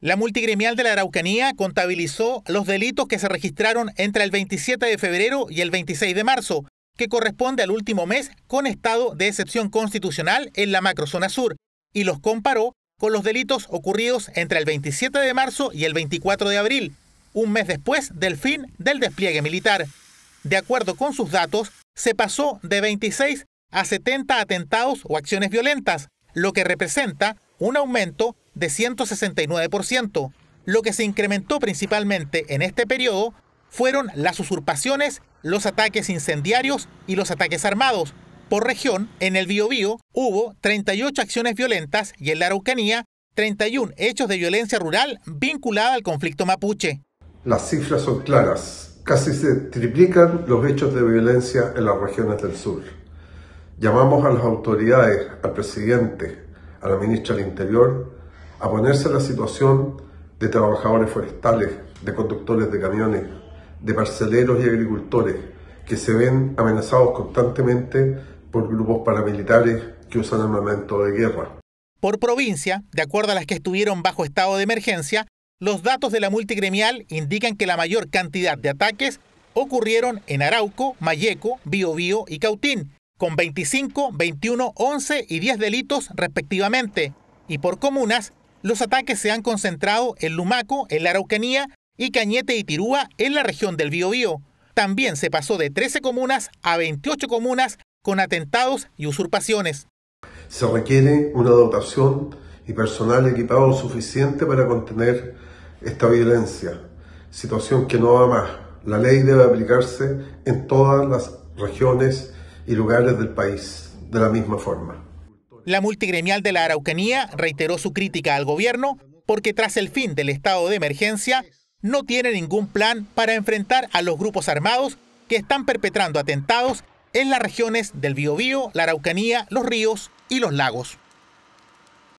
La multigremial de la Araucanía contabilizó los delitos que se registraron entre el 27 de febrero y el 26 de marzo, que corresponde al último mes con estado de excepción constitucional en la macrozona sur, y los comparó con los delitos ocurridos entre el 27 de marzo y el 24 de abril, un mes después del fin del despliegue militar. De acuerdo con sus datos, se pasó de 26 a 70 atentados o acciones violentas, lo que representa un aumento de 169%. Lo que se incrementó principalmente en este periodo fueron las usurpaciones, los ataques incendiarios y los ataques armados. Por región, en el Biobío hubo 38 acciones violentas y en la Araucanía 31 hechos de violencia rural vinculada al conflicto mapuche. Las cifras son claras. Casi se triplican los hechos de violencia en las regiones del sur. Llamamos a las autoridades, al presidente, a la ministra del Interior, a ponerse la situación de trabajadores forestales, de conductores de camiones, de parceleros y agricultores que se ven amenazados constantemente por grupos paramilitares que usan armamento de guerra. Por provincia, de acuerdo a las que estuvieron bajo estado de emergencia, los datos de la multigremial indican que la mayor cantidad de ataques ocurrieron en Arauco, Mayeco, Biobío y Cautín, con 25, 21, 11 y 10 delitos respectivamente, y por comunas los ataques se han concentrado en Lumaco, en la Araucanía, y Cañete y Tirúa, en la región del Biobío. También se pasó de 13 comunas a 28 comunas con atentados y usurpaciones. Se requiere una dotación y personal equipado suficiente para contener esta violencia, situación que no va más. La ley debe aplicarse en todas las regiones y lugares del país de la misma forma. La multigremial de la Araucanía reiteró su crítica al gobierno porque tras el fin del estado de emergencia no tiene ningún plan para enfrentar a los grupos armados que están perpetrando atentados en las regiones del Biobío, la Araucanía, los ríos y los lagos.